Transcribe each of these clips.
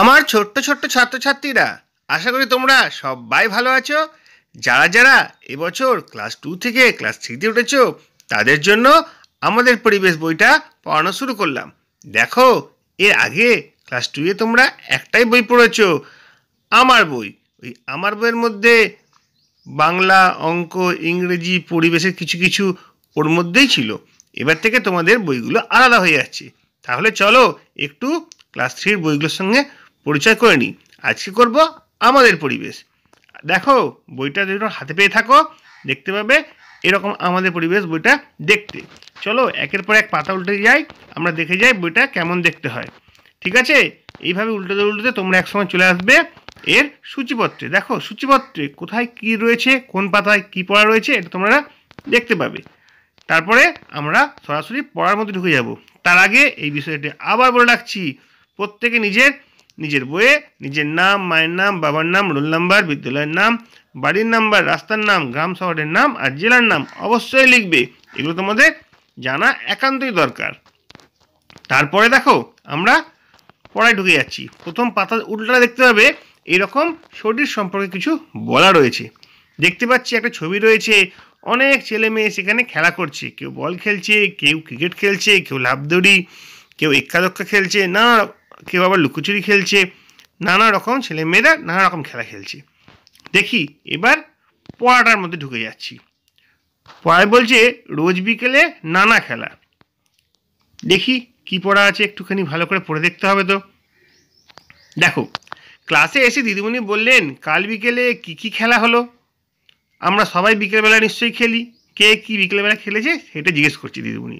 আমার ছোট্ট ছোট্ট ছাত্রছাত্রীরা আশা করি তোমরা সবাই ভালো আছো যারা যারা এবছর ক্লাস টু থেকে ক্লাস থ্রিতে উঠেছ তাদের জন্য আমাদের পরিবেশ বইটা পড়ানো শুরু করলাম দেখো এর আগে ক্লাস টুয়ে তোমরা একটাই বই পড়েছ আমার বই ওই আমার বইয়ের মধ্যে বাংলা অঙ্ক ইংরেজি পরিবেশের কিছু কিছু ওর মধ্যেই ছিল এবার থেকে তোমাদের বইগুলো আলাদা হয়ে যাচ্ছে তাহলে চলো একটু ক্লাস থ্রির বইগুলোর সঙ্গে পরিচয় করে নিই আজকে করব আমাদের পরিবেশ দেখো বইটা যদি হাতে পেয়ে থাকো দেখতে পাবে এরকম আমাদের পরিবেশ বইটা দেখতে চলো একের পর এক পাতা উল্টে যাই আমরা দেখে যাই বইটা কেমন দেখতে হয় ঠিক আছে এইভাবে উল্টোতে উল্টে তোমরা একসময় চলে আসবে এর সূচিপত্রে দেখো সূচিপত্রে কোথায় কি রয়েছে কোন পাতায় কি পড়া রয়েছে এটা তোমরা দেখতে পাবে তারপরে আমরা সরাসরি পড়ার মধ্যে ঢুকে যাব তার আগে এই বিষয়টি আবার বলে রাখছি প্রত্যেকে নিজের নিজের বইয়ে নিজের নাম মায়ের নাম বাবার নাম রোল নাম্বার বিদ্যালয়ের নাম বাড়ির নাম্বার রাস্তার নাম গ্রাম শহরের নাম আর জেলার নাম অবশ্যই লিখবে এগুলো তোমাদের জানা একান্তই দরকার তারপরে দেখো আমরা পড়ায় ঢুকে যাচ্ছি প্রথম পাতা উল্টা দেখতে পাবে এরকম শরীর সম্পর্কে কিছু বলা রয়েছে দেখতে পাচ্ছি একটা ছবি রয়েছে অনেক ছেলে মেয়ে সেখানে খেলা করছে কেউ বল খেলছে কেউ ক্রিকেট খেলছে কেউ লাভ দড়ি কেউ এক্কা দক্ষা খেলছে নানা কেউ আবার লুকোচুরি খেলছে নানা রকম ছেলে মেয়েরা নানা রকম খেলা খেলছে দেখি এবার পড়াটার মধ্যে ঢুকে যাচ্ছি পড়ায় বলছে রোজ বিকেলে নানা খেলা দেখি কি পড়া আছে একটুখানি ভালো করে পড়ে দেখতে হবে তো দেখো ক্লাসে এসে দিদিমণি বললেন কাল বিকেলে কি কি খেলা হলো আমরা সবাই বিকেলবেলা নিশ্চয়ই খেলি কে কি বিকেলবেলা খেলেছে সেটা জিজ্ঞেস করছি দিদিমণি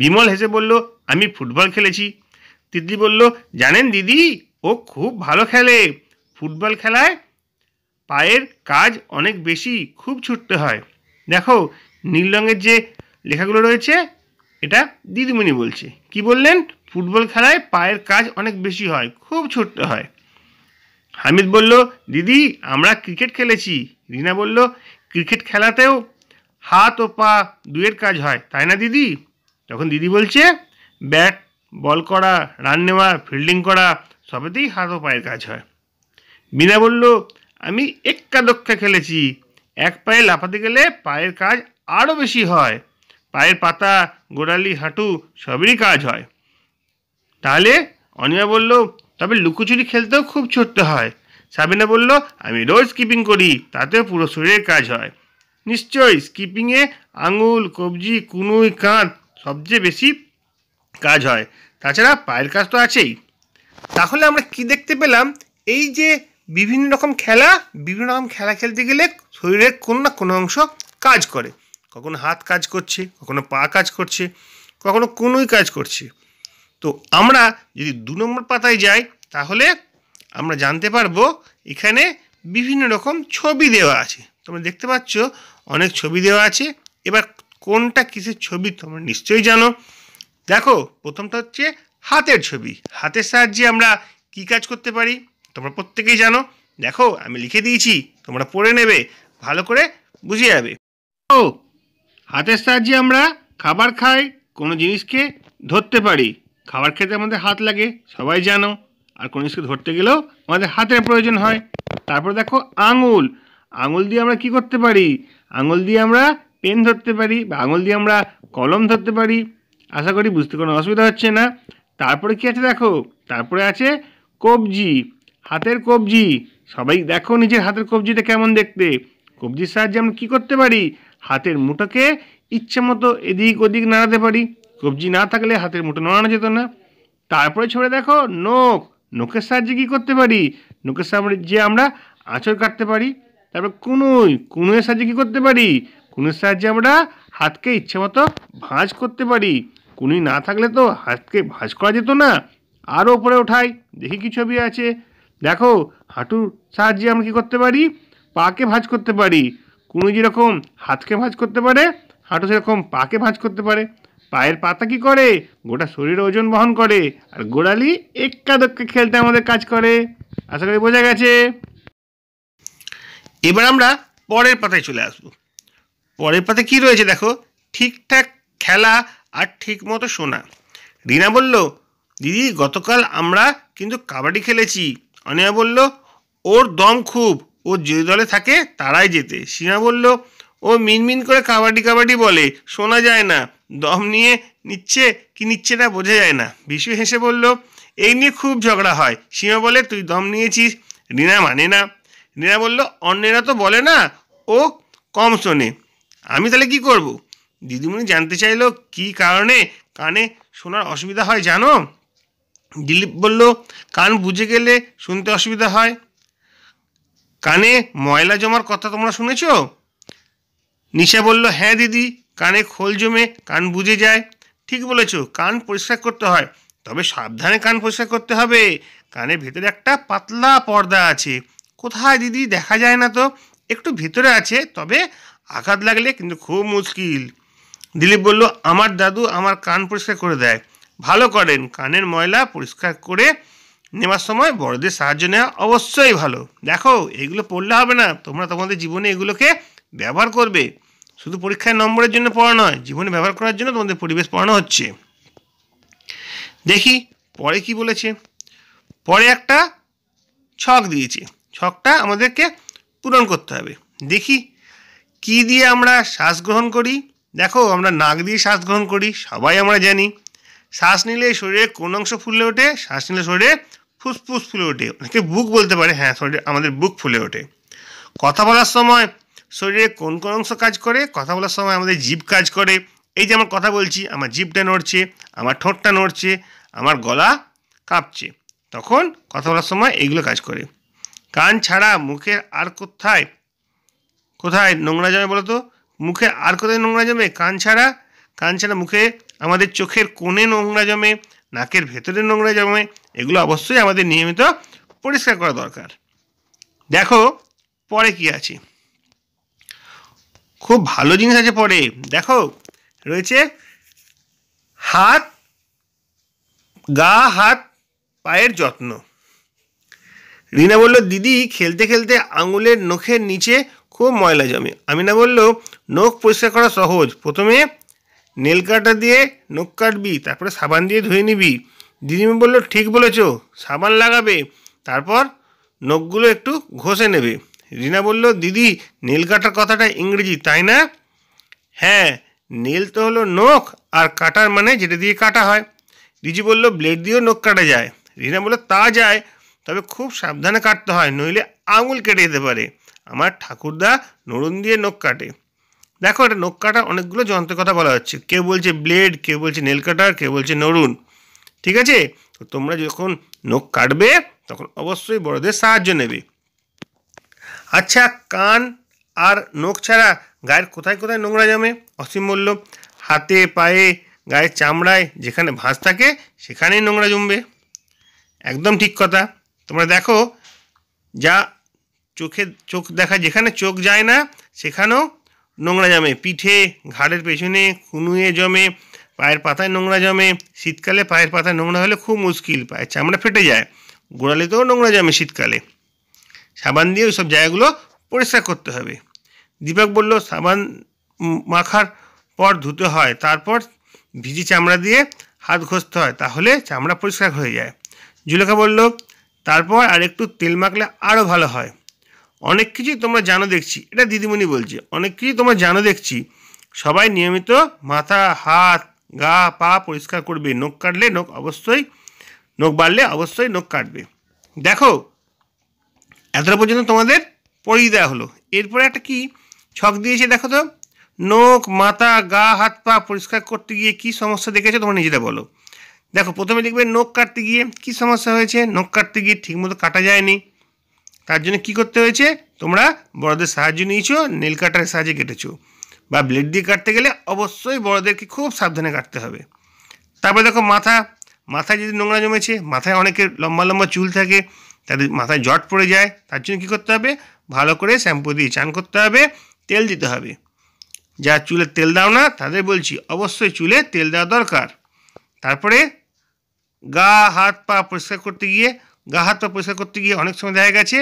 বিমল হেসে বলল আমি ফুটবল খেলেছি তিতলি বলল জানেন দিদি ও খুব ভালো খেলে ফুটবল খেলায় পায়ের কাজ অনেক বেশি খুব ছুটতে হয় দেখো নীল রঙের যে লেখাগুলো রয়েছে এটা দিদিমণি বলছে কি বললেন ফুটবল খেলায় পায়ের কাজ অনেক বেশি হয় খুব ছুটতে হয় হামিদ বলল দিদি আমরা ক্রিকেট খেলেছি রিনা বলল ক্রিকেট খেলাতেও হাত ও পা দুয়ের কাজ হয় তাই না দিদি তখন দিদি বলছে ব্যাট বল করা রান নেওয়া ফিল্ডিং করা সবেতেই হাত ও পায়ের কাজ হয় বিনা বলল আমি এক্কা দক্ষা খেলেছি এক পায়ে লাফাতে গেলে পায়ের কাজ আরও বেশি হয় পায়ের পাতা গোড়ালি হাঁটু সবেরই কাজ হয় তাহলে অনিমা বলল তবে লুকোচুরি খেলতেও খুব ছুটতে হয় সাবিনা বলল আমি রোজ স্কিপিং করি তাতে পুরো শরীরের কাজ হয় নিশ্চয়ই স্কিপিংয়ে আঙুল কবজি কুনুই কাঁধ সবচেয়ে বেশি কাজ হয় তাছাড়া পায়ের কাজ তো আছেই তাহলে আমরা কি দেখতে পেলাম এই যে বিভিন্ন রকম খেলা বিভিন্ন রকম খেলা খেলতে গেলে শরীরের কোনো না কোনো অংশ কাজ করে কখনো হাত কাজ করছে কখনো পা কাজ করছে কখনো কোনোই কাজ করছে তো আমরা যদি দু নম্বর পাতায় যাই তাহলে আমরা জানতে পারবো এখানে বিভিন্ন রকম ছবি দেওয়া আছে তোমরা দেখতে পাচ্ছ অনেক ছবি দেওয়া আছে এবার কোনটা কিসের ছবি তোমরা নিশ্চয়ই জানো দেখো প্রথমটা হচ্ছে হাতের ছবি হাতের সাহায্যে আমরা কি কাজ করতে পারি তোমরা প্রত্যেকেই জানো দেখো আমি লিখে দিয়েছি তোমরা পড়ে নেবে ভালো করে বুঝে যাবে ও হাতের সাহায্যে আমরা খাবার খাই কোনো জিনিসকে ধরতে পারি খাবার খেতে আমাদের হাত লাগে সবাই জানো আর কোনো জিনিসকে ধরতে গেলেও আমাদের হাতের প্রয়োজন হয় তারপর দেখো আঙুল আঙুল দিয়ে আমরা কি করতে পারি আঙুল দিয়ে আমরা পেন ধরতে পারি বা আঙুল দিয়ে আমরা কলম ধরতে পারি আশা করি বুঝতে কোনো অসুবিধা হচ্ছে না তারপরে কী আছে দেখো তারপরে আছে কবজি হাতের কবজি সবাই দেখো নিজের হাতের কবজিটা কেমন দেখতে কবজির সাহায্যে আমরা কী করতে পারি হাতের মুঠোকে ইচ্ছে মতো এদিক ওদিক নাড়াতে পারি কবজি না থাকলে হাতের মুঠো নাড়ানো যেত না তারপরে ছড়ে দেখো নখ নখের সাহায্যে কী করতে পারি নখের সাহায্যে আমরা আঁচড় কাটতে পারি তারপর কুনুই কুনুয়ের সাহায্যে কী করতে পারি কুনুর সাহায্যে আমরা হাতকে ইচ্ছে মতো ভাঁজ করতে পারি কুনি না থাকলে তো হাতকে ভাঁজ করা যেত না আরও ওপরে ওঠাই দেখি কি ছবি আছে দেখো হাঁটুর সাহায্যে আমরা কী করতে পারি পাকে ভাঁজ করতে পারি কুনি যেরকম হাতকে ভাঁজ করতে পারে হাঁটু সেরকম পাকে ভাঁজ করতে পারে পায়ের পাতা কি করে গোটা শরীর ওজন বহন করে আর গোড়ালি এক্কা দক্কা খেলতে আমাদের কাজ করে আশা করি বোঝা গেছে এবার আমরা পরের পাতায় চলে আসবো পরের পাতায় কি রয়েছে দেখো ঠিকঠাক খেলা আর ঠিক মতো শোনা রিনা বলল দিদি গতকাল আমরা কিন্তু কাবাডি খেলেছি অনিয়া বলল ওর দম খুব ও যে দলে থাকে তারাই যেতে সিনা বলল ও মিনমিন করে কাবাডি কাবাডি বলে শোনা যায় না দম নিয়ে নিচ্ছে কি নিচ্ছে না বোঝা যায় না বিশু হেসে বলল এই নিয়ে খুব ঝগড়া হয় সীমা বলে তুই দম নিয়েছিস রিনা মানে না রিনা বলল অন্যেরা তো বলে না ও কম শোনে আমি তাহলে কি করবো দিদিমণি জানতে চাইল কি কারণে কানে শোনার অসুবিধা হয় জানো দিলীপ বলল কান বুঝে গেলে শুনতে অসুবিধা হয় কানে ময়লা জমার কথা তোমরা শুনেছ নিশা বলল হ্যাঁ দিদি কানে খোল জমে কান বুঝে যায় ঠিক বলেছ কান পরিষ্কার করতে হয় তবে সাবধানে কান পরিষ্কার করতে হবে কানে ভেতরে একটা পাতলা পর্দা আছে কোথায় দিদি দেখা যায় না তো একটু ভেতরে আছে তবে আঘাত লাগলে কিন্তু খুব মুশকিল দিলীপ বলল আমার দাদু আমার কান পরিষ্কার করে দেয় ভালো করেন কানের ময়লা পরিষ্কার করে নেওয়ার সময় বড়দের সাহায্য নেওয়া অবশ্যই ভালো দেখো এগুলো পড়লে হবে না তোমরা তোমাদের জীবনে এগুলোকে ব্যবহার করবে শুধু পরীক্ষায় নম্বরের জন্য পড়া নয় জীবনে ব্যবহার করার জন্য তোমাদের পরিবেশ পড়ানো হচ্ছে দেখি পরে কি বলেছে পরে একটা ছক দিয়েছে ছকটা আমাদেরকে পূরণ করতে হবে দেখি কি দিয়ে আমরা শ্বাস গ্রহণ করি দেখো আমরা নাক দিয়ে শ্বাস গ্রহণ করি সবাই আমরা জানি শ্বাস নিলে শরীরে কোন অংশ ফুলে ওঠে শ্বাস নিলে শরীরে ফুসফুস ফুলে ওঠে অনেকে বুক বলতে পারে হ্যাঁ শরীরে আমাদের বুক ফুলে ওঠে কথা বলার সময় শরীরে কোন কোন অংশ কাজ করে কথা বলার সময় আমাদের জিভ কাজ করে এই যে আমার কথা বলছি আমার জিভটা নড়ছে আমার ঠোঁটটা নড়ছে আমার গলা কাঁপছে তখন কথা বলার সময় এইগুলো কাজ করে কান ছাড়া মুখের আর কোথায় কোথায় নোংরা যাবে বলো তো মুখে আর কোথায় নোংরা জমে কান ছাড়া কান ছাড়া মুখে আমাদের চোখের কোণে নোংরা জমে নাকের ভেতরে নোংরা জমে এগুলো অবশ্যই আমাদের নিয়মিত পরিষ্কার করা দরকার দেখো পরে কি আছে খুব ভালো জিনিস আছে পরে দেখো রয়েছে হাত গা হাত পায়ের যত্ন রিনা বলল দিদি খেলতে খেলতে আঙুলের নখের নিচে খুব ময়লা জমে আমি না বললো নখ পরিষ্কার করা সহজ প্রথমে নেল কাটা দিয়ে নখ কাটবি তারপরে সাবান দিয়ে ধুয়ে নিবি দিদিমি বললো ঠিক বলেছ সাবান লাগাবে তারপর নখগুলো একটু ঘষে নেবে রিনা বলল দিদি নীল কাটার কথাটা ইংরেজি তাই না হ্যাঁ নীল তো হলো নখ আর কাটার মানে যেটা দিয়ে কাটা হয় দিদি বলল ব্লেড দিয়েও নখ কাটা যায় রিনা বলল তা যায় তবে খুব সাবধানে কাটতে হয় নইলে আঙুল কেটে যেতে পারে আমার ঠাকুরদা নড়ুন দিয়ে নখ কাটে দেখো এটা নখ কাটা অনেকগুলো যন্ত্রের কথা বলা হচ্ছে কেউ বলছে ব্লেড কেউ বলছে নেল কাটার কেউ বলছে নরুন ঠিক আছে তো তোমরা যখন নখ কাটবে তখন অবশ্যই বড়দের সাহায্য নেবে আচ্ছা কান আর নখ ছাড়া গায়ের কোথায় কোথায় নোংরা জমে অসীম বলল হাতে পায়ে গায়ের চামড়ায় যেখানে ভাঁজ থাকে সেখানেই নোংরা জমবে একদম ঠিক কথা তোমরা দেখো যা চোখে চোখ দেখা যেখানে চোখ যায় না সেখানেও নোংরা জমে পিঠে ঘাড়ের পেছনে কুনুয়ে জমে পায়ের পাতায় নোংরা জমে শীতকালে পায়ের পাতায় নোংরা হলে খুব মুশকিল পায়ের চামড়া ফেটে যায় গোড়ালিতেও নোংরা জমে শীতকালে সাবান দিয়ে ওই সব জায়গাগুলো পরিষ্কার করতে হবে দীপক বলল সাবান মাখার পর ধুতে হয় তারপর ভিজি চামড়া দিয়ে হাত ঘষতে হয় তাহলে চামড়া পরিষ্কার হয়ে যায় জুলেখা বলল তারপর আর একটু তেল মাখলে আরও ভালো হয় অনেক কিছুই তোমরা জানো দেখছি এটা দিদিমণি বলছে অনেক কিছুই তোমরা জানো দেখছি সবাই নিয়মিত মাথা হাত গা পা পরিষ্কার করবে নখ কাটলে নখ অবশ্যই নখ বাড়লে অবশ্যই নখ কাটবে দেখো এতটা পর্যন্ত তোমাদের পড়িয়ে দেওয়া হলো এরপরে একটা কি ছক দিয়েছে দেখো তো নখ মাথা গা হাত পা পরিষ্কার করতে গিয়ে কি সমস্যা দেখেছো তোমরা নিজেরা বলো দেখো প্রথমে লিখবে নখ কাটতে গিয়ে কি সমস্যা হয়েছে নখ কাটতে গিয়ে ঠিকমতো কাটা যায়নি তার জন্য কি করতে হয়েছে তোমরা বড়দের সাহায্য নিয়েছো নীল কাটারের সাহায্যে কেটেছো বা ব্লেড দিয়ে কাটতে গেলে অবশ্যই বড়দেরকে খুব সাবধানে কাটতে হবে তারপরে দেখো মাথা মাথায় যদি নোংরা জমেছে মাথায় অনেকের লম্বা লম্বা চুল থাকে তাদের মাথায় জট পড়ে যায় তার জন্য কী করতে হবে ভালো করে শ্যাম্পু দিয়ে চান করতে হবে তেল দিতে হবে যা চুলে তেল দাও না তাদের বলছি অবশ্যই চুলে তেল দেওয়া দরকার তারপরে গা হাত পা পরিষ্কার করতে গিয়ে গা হাত পা পরিষ্কার করতে গিয়ে অনেক সময় দেখা গেছে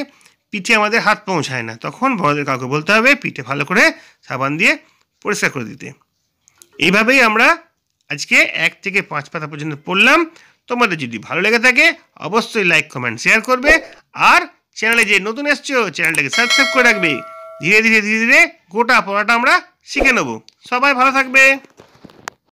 পিঠে আমাদের হাত পৌঁছায় না তখন বড়দের কাউকে বলতে হবে পিঠে ভালো করে সাবান দিয়ে পরিষ্কার করে দিতে এইভাবেই আমরা আজকে এক থেকে পাঁচ পাতা পর্যন্ত পড়লাম তোমাদের যদি ভালো লেগে থাকে অবশ্যই লাইক কমেন্ট শেয়ার করবে আর চ্যানেলে যে নতুন এসছো চ্যানেলটাকে সাবস্ক্রাইব করে রাখবে ধীরে ধীরে ধীরে ধীরে গোটা পড়াটা আমরা শিখে নেব সবাই ভালো থাকবে